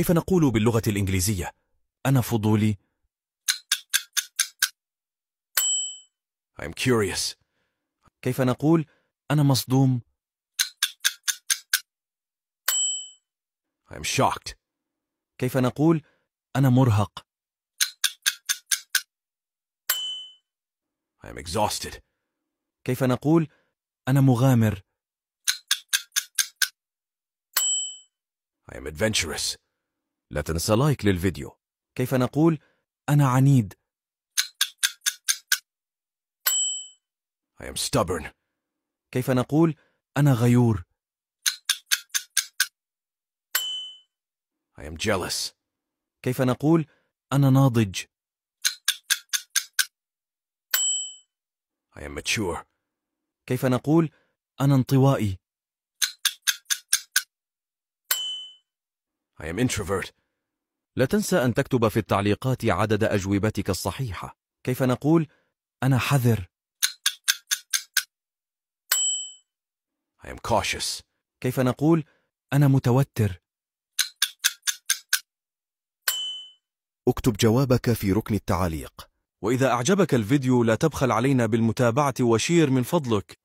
كيف نقول باللغة الإنجليزية؟ أنا فضولي. I'm curious. كيف نقول أنا مصدوم؟ I'm shocked. كيف نقول أنا مرهق؟ I'm exhausted. كيف نقول أنا مغامر؟ I am adventurous. لا تنسى لايك للفيديو كيف نقول أنا عنيد I am stubborn كيف نقول أنا غيور I am jealous كيف نقول أنا ناضج I am mature كيف نقول أنا انطوائي I am introvert لا تنسى أن تكتب في التعليقات عدد أجوبتك الصحيحة كيف نقول أنا حذر I am cautious. كيف نقول أنا متوتر اكتب جوابك في ركن التعليق وإذا أعجبك الفيديو لا تبخل علينا بالمتابعة وشير من فضلك